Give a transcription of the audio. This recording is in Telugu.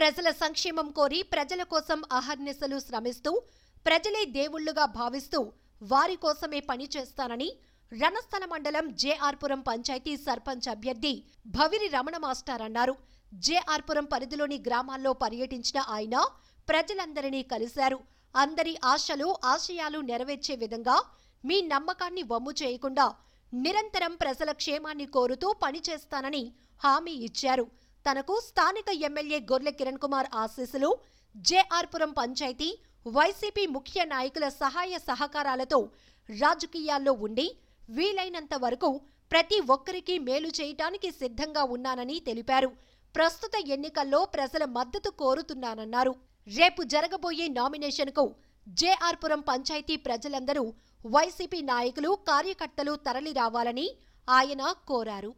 ప్రజల సంక్షేమం కోరి ప్రజల కోసం అహర్నిశలు శ్రమిస్తూ ప్రజలే దేవుళ్లుగా భావిస్తూ వారి కోసమే పనిచేస్తానని రణస్థల మండలం జేఆర్పురం పంచాయతీ సర్పంచ్ అభ్యర్థి భవిరి రమణ మాస్టర్ అన్నారు జేఆర్పురం పరిధిలోని గ్రామాల్లో పర్యటించిన ఆయన ప్రజలందరినీ కలిశారు అందరి ఆశలు ఆశయాలు నెరవేర్చే విధంగా మీ నమ్మకాన్ని వమ్ము చేయకుండా నిరంతరం ప్రజల క్షేమాన్ని కోరుతూ పనిచేస్తానని హామీ ఇచ్చారు తనకు స్థానిక ఎమ్మెల్యే గొర్లె కిరణ్ కుమార్ ఆశీస్సులు జేఆర్పురం పంచాయతీ వైసీపీ ముఖ్య నాయకుల సహాయ సహకారాలతో రాజకీయాల్లో ఉండి వీలైనంత వరకు ప్రతి ఒక్కరికి మేలు చేయటానికి సిద్ధంగా ఉన్నానని తెలిపారు ప్రస్తుత ఎన్నికల్లో ప్రజల మద్దతు కోరుతున్నానన్నారు రేపు జరగబోయే నామినేషన్కు జేఆర్పురం పంచాయతీ ప్రజలందరూ వైసీపీ నాయకులు కార్యకర్తలు తరలిరావాలని ఆయన కోరారు